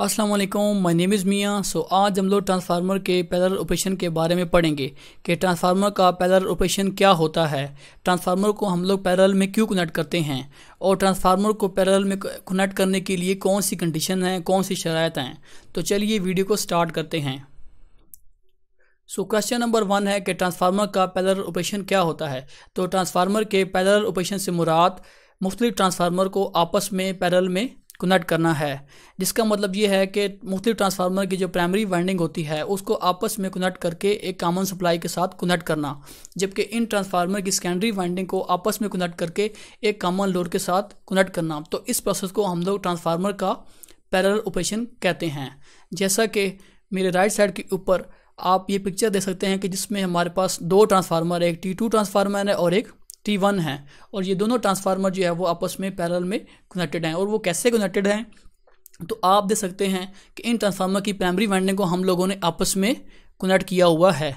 अस्सलाम वालेकुम my name is मियाँ सो आज हम लोग ट्रांसफार्मर के पैरल ऑपरेशन के बारे में पढ़ेंगे कि ट्रांसफार्मर का पैरल ऑपरेशन क्या होता है ट्रांसफार्मर को हम लोग पैरल में क्यों कनेक्ट करते हैं और ट्रांसफार्मर को पैरल में कनेक्ट करने के लिए कौन सी कंडीशन है कौन सी शरात हैं तो चलिए वीडियो को स्टार्ट करते हैं सो क्वेश्चन नंबर वन है कि ट्रांसफार्मर का पैरल ऑपरेशन क्या होता है तो ट्रांसफार्मर के पैरल ऑपरेशन से मुराद मुख्तलिफ ट्रांसफार्मर को आपस में पैरल में कनेक्ट करना है जिसका मतलब ये है कि मुख्त ट्रांसफार्मर की जो प्राइमरी वाइंडिंग होती है उसको आपस में कनेक्ट करके एक कामन सप्लाई के साथ कनेक्ट करना जबकि इन ट्रांसफार्मर की सेकेंडरी वाइंडिंग को आपस में कनेक्ट करके एक कामन लोड के साथ कनेक्ट करना तो इस प्रोसेस को हम लोग ट्रांसफार्मर का पैरल ऑपरेशन कहते हैं जैसा कि मेरे राइट साइड के ऊपर आप ये पिक्चर देख सकते हैं कि जिसमें हमारे पास दो ट्रांसफार्मर एक टी टू ट्रांसफार्मर है और एक टी वन है और ये दोनों ट्रांसफार्मर जो है वो आपस में पैरल में कनेक्टेड हैं और वो कैसे कनेक्टेड हैं तो आप देख सकते हैं कि इन ट्रांसफार्मर की प्राइमरी वाइंडिंग को हम लोगों ने आपस में कनेक्ट किया हुआ है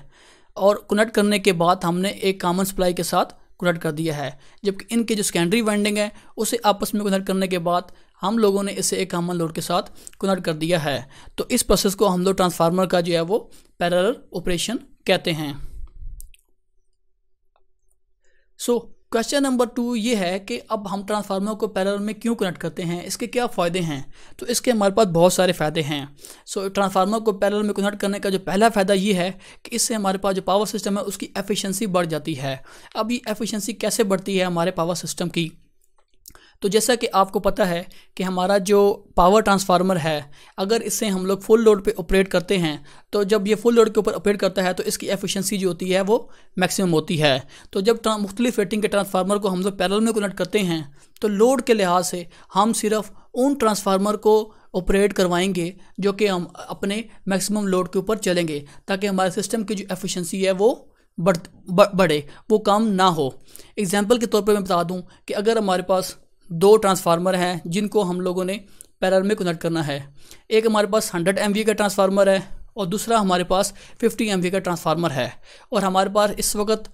और कनेक्ट करने के बाद हमने एक कॉमन सप्लाई के साथ कनेक्ट कर दिया है जबकि इनके जो सेकेंडरी वाइंडिंग है उसे आपस में कनेक्ट करने के बाद हम लोगों ने इसे एक कॉमन लोड के साथ कनेक्ट कर दिया है तो इस प्रोसेस को हम लोग ट्रांसफार्मर का जो है वो पैरल ऑपरेशन कहते हैं सो क्वेश्चन नंबर टू ये है कि अब हम ट्रांसफार्मर को पैरल में क्यों कनेक्ट करते हैं इसके क्या फ़ायदे हैं तो इसके हमारे पास बहुत सारे फ़ायदे हैं सो so, ट्रांसफार्मर को पैरल में कनेक्ट करने का जो पहला फ़ायदा ये है कि इससे हमारे पास जो पावर सिस्टम है उसकी एफिशिएंसी बढ़ जाती है अब ये एफिशिएंसी कैसे बढ़ती है हमारे पावर सिस्टम की तो जैसा कि आपको पता है कि हमारा जो पावर ट्रांसफार्मर है अगर इससे हम लोग फुल लोड पे ऑपरेट करते हैं तो जब ये फुल लोड के ऊपर ऑपरेट करता है तो इसकी एफिशिएंसी जो होती है वो मैक्सिमम होती है तो जब मुख्तलिफ रेटिंग के ट्रांसफार्मर को हम लोग पैरल में कनेक्ट करते हैं तो लोड के लिहाज से हम सिर्फ उन ट्रांसफार्मर को ऑपरेट करवाएंगे जो कि हम अपने मैक्सिमम लोड के ऊपर चलेंगे ताकि हमारे सिस्टम की जो एफिशिएंसी है वो बढ़ बढ़े वो कम ना हो एग्ज़ाम्पल के तौर पे मैं बता दूं कि अगर हमारे पास दो ट्रांसफार्मर हैं जिनको हम लोगों ने पैरल में कनेक्ट करना है एक हमारे पास हंड्रेड एम का ट्रांसफार्मर है और दूसरा हमारे पास 50 एम का ट्रांसफार्मर है और हमारे पास इस वक्त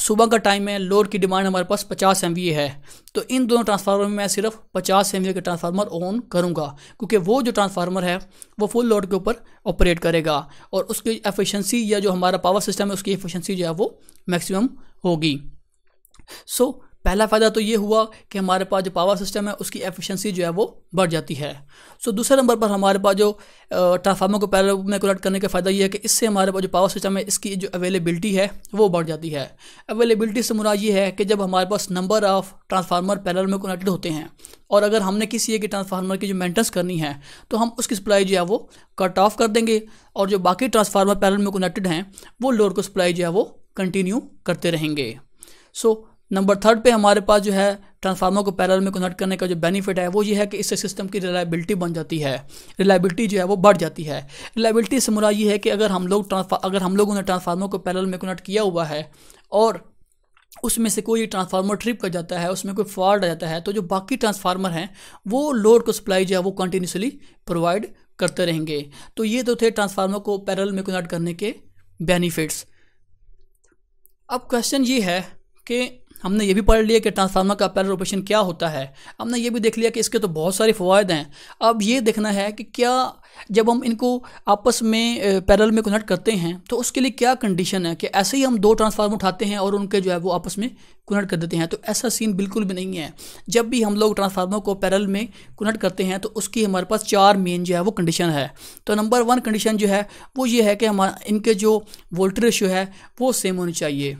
सुबह का टाइम है लोड की डिमांड हमारे पास 50 एम है तो इन दोनों ट्रांसफार्मर में मैं सिर्फ 50 एम का ट्रांसफार्मर ऑन करूँगा क्योंकि वो जो ट्रांसफार्मर है वो फुल लोड के ऊपर ऑपरेट करेगा और उसकी एफिशिएंसी या जो हमारा पावर सिस्टम है उसकी एफिशिएंसी जो है वो मैक्सिमम होगी सो so, पहला फ़ायदा तो ये हुआ कि हमारे पास जो पावर सिस्टम है उसकी एफिशिएंसी जो है वो बढ़ जाती है सो so, दूसरे नंबर पर हमारे पास जो ट्रांसफार्मर को पैरल में कनेक्ट करने का फ़ायदा ये है कि इससे हमारे पास जो पावर सिस्टम है इसकी जो अवेलेबिलिटी है वो बढ़ जाती है अवेलेबिलिटी से मुराद ये है कि जब हमारे पास नंबर ऑफ़ ट्रांसफार्मर पैरल में कनेक्टेड होते हैं और अगर हमने किसी एक ट्रांसफार्मर की जो मेंटेनेंस करनी है तो हम उसकी सप्लाई जो है वो कट ऑफ कर देंगे और जो बाकी ट्रांसफार्मर पैरल में कनेक्टेड हैं वो लोड को सप्लाई जो है वो कंटिन्यू करते रहेंगे सो so, नंबर थर्ड पे हमारे पास जो है ट्रांसफार्मर को पैरल में कन्वर्ट करने का जो बेनिफिट है वो ये है कि इससे सिस्टम की रिलायबिलिटी बन जाती है रिलायबिलिटी जो है वो बढ़ जाती है रिलायबिलिटी से मुरा ये है कि अगर हम लोग अगर हम लोगों ने ट्रांसफार्मर को पैरल में कन्वर्ट किया हुआ है और उसमें से कोई ट्रांसफार्मर ट्रिप कर जाता है उसमें कोई फॉल्ट आ जाता है तो जो बाकी ट्रांसफार्मर हैं वो लोड को सप्लाई जो है वो कंटिन्यूसली प्रोवाइड करते रहेंगे तो ये तो थे ट्रांसफार्मर को पैरल में कन्वर्ट करने के बेनिफिट्स अब क्वेश्चन ये है कि हमने ये भी पढ़ लिया कि ट्रांसफार्मर का पैरल ऑपरेशन क्या होता है हमने ये भी देख लिया कि इसके तो बहुत सारे फ़वाद हैं अब ये देखना है कि क्या जब हम इनको आपस में पैरल में कनेक्ट करते हैं तो उसके लिए क्या कंडीशन है कि ऐसे ही हम दो ट्रांसफार्मर उठाते हैं और उनके जो है वो आपस में कनेक्ट कर देते हैं तो ऐसा सीन बिल्कुल भी नहीं है जब भी हम लोग ट्रांसफार्मर को पैरल में कनेक्ट करते हैं तो उसकी हमारे पास चार मेन जो है वो कंडीशन है तो नंबर वन कंडीशन जो है वो ये है कि हमारा इनके जो वोल्टेज रेशियो है वो सेम होनी चाहिए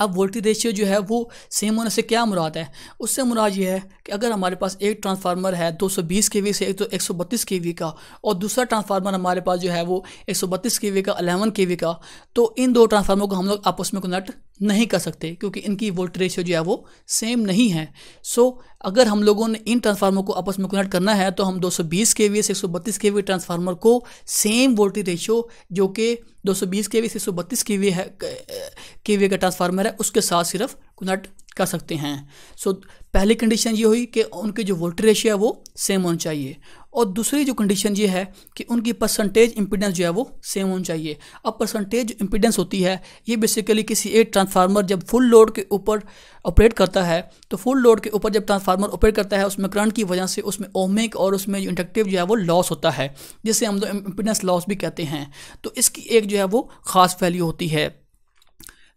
अब वोल्टेज रेशियो जो है वो सेम होने से क्या मुराद है उससे मुराद ये है कि अगर हमारे पास एक ट्रांसफार्मर है 220 केवी से एक तो एक सौ का और दूसरा ट्रांसफार्मर हमारे पास जो है वो 132 केवी का के केवी का तो इन दो ट्रांसफार्मर को हम लोग आपस में कनेक्ट नहीं कर सकते क्योंकि इनकी वोल्टेज रेशियो जो है वो सेम नहीं है सो अगर हम लोगों ने इन ट्रांसफार्मर को आपस में कनेक्ट करना है तो हम 220 के वी से के वी ट्रांसफार्मर को सेम वोल्टेज रेशियो जो कि 220 के वी से 132 के वी है के वी का ट्रांसफार्मर है उसके साथ सिर्फ कनेक्ट कर सकते हैं सो so, पहली कंडीशन ये हुई कि उनकी जो वोल्टेज रेशियो है वो सेम होना चाहिए और दूसरी जो कंडीशन ये है कि उनकी परसेंटेज इम्पिडेंस जो है वो सेम होनी चाहिए अब परसेंटेज इम्पिडेंस होती है ये बेसिकली किसी एक ट्रांसफार्मर जब फुल लोड के ऊपर ऑपरेट करता है तो फुल लोड के ऊपर जब ट्रांसफार्मर ऑपरेट करता है उसमें करंट की वजह से उसमें ओमिक और उसमें जो इंडक्टिव जो है वो लॉस होता है जिसे हम लोग इम्पिडेंस लॉस भी कहते हैं तो इसकी एक जो है वो ख़ास वैल्यू होती है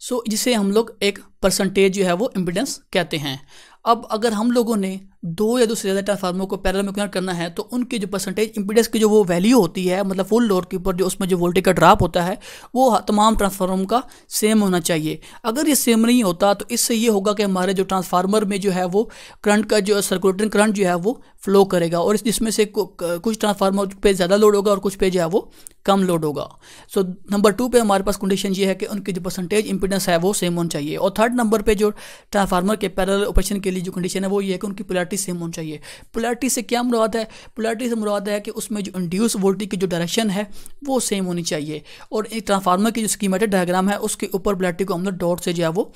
सो so, जिसे हम लोग एक परसेंटेज जो है वो इम्पिडेंस कहते हैं अब अगर हम लोगों ने दो या दो से ज़्यादा ट्रांसफार्मर को पैरल में कनेक्ट करना है तो उनकी जो परसेंटेज इम्पीडेंस की जो वो वैल्यू होती है मतलब फुल लोड के ऊपर जो उसमें जो वोल्टेज का ड्रॉप होता है वो तमाम ट्रांसफार्मर का सेम होना चाहिए अगर ये सेम नहीं होता तो इससे ये होगा कि हमारे जो ट्रांसफार्मर में जो है वो करंट का जो सर्कुलेटिंग करंट जो है वो फ्लो करेगा और इसमें से कुछ ट्रांसफार्मर पे ज़्यादा लोड होगा और कुछ पे जो है वो कम लोड होगा सो नंबर टू पे हमारे पास कंडीशन ये है कि उनकी जो परसेंटेज इंपीडेंस है वो सेम होनी चाहिए और थर्ड नंबर पे जो ट्रांसफार्मर के पैरल ऑपरेशन के लिए जो कंडीशन है वो ये है कि उनकी पोलैरिटी सेम होनी चाहिए पोलैरिटी से क्या मुराद है पोलैरिटी से मुराद है कि उसमें जो इंड्यूस वोल्टेज की जो डायरेक्शन है वो सेम होनी चाहिए और एक ट्रांसफार्मर की जो स्कीमेटिक डायग्राम है उसके ऊपर पोलैरिटी को हम लोग डॉट से जो है वो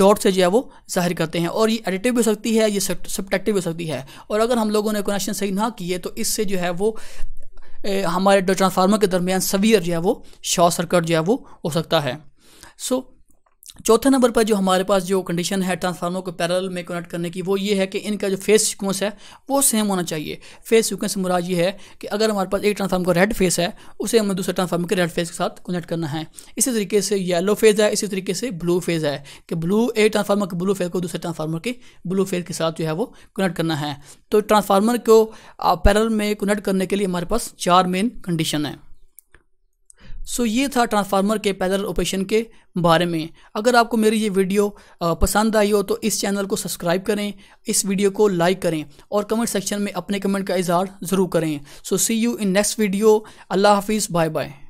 डॉट से जो है वो जाहिर करते हैं और ये एडिटिव भी हो सकती है ये सब्ट्रैक्टिव भी हो सकती है और अगर हम लोगों ने कनेक्शन सही ना किए तो इससे जो है वो ए, हमारे ट्रांसफार्मर के दरमियान सवियर जो है वो शॉर्ट सर्कट जो है वो हो सकता है सो so, चौथे नंबर पर जो हमारे पास जो कंडीशन है ट्रांसफार्मर को पैरेलल में कनेक्ट करने की वो ये है कि इनका जो फेस सीक्वेंस है वो सेम होना चाहिए फेस सीक्वेंस से मुराद ये है कि अगर हमारे पास एक ट्रांसफार्मर का रेड फेस है उसे हमें दूसरे ट्रांसफार्मर के रेड फेस के साथ कनेक्ट करना है इसी तरीके से येलो फेज़ है इसी तरीके से ब्लू फेज़ है कि ब्लू एक ट्रांसफार्मर के ब्लू फेज़ को दूसरे ट्रांसफार्मर के ब्लू फेज़ के साथ जो है वो कनेक्ट करना है तो ट्रांसफार्मर को पैरल में कनेक्ट करने के लिए हमारे पास चार मेन कंडीशन है सो so, ये था ट्रांसफार्मर के पैदल ऑपरेशन के बारे में अगर आपको मेरी ये वीडियो पसंद आई हो तो इस चैनल को सब्सक्राइब करें इस वीडियो को लाइक करें और कमेंट सेक्शन में अपने कमेंट का इजहार ज़रूर करें so see you in next video Allah हाफिज़ बाय बाय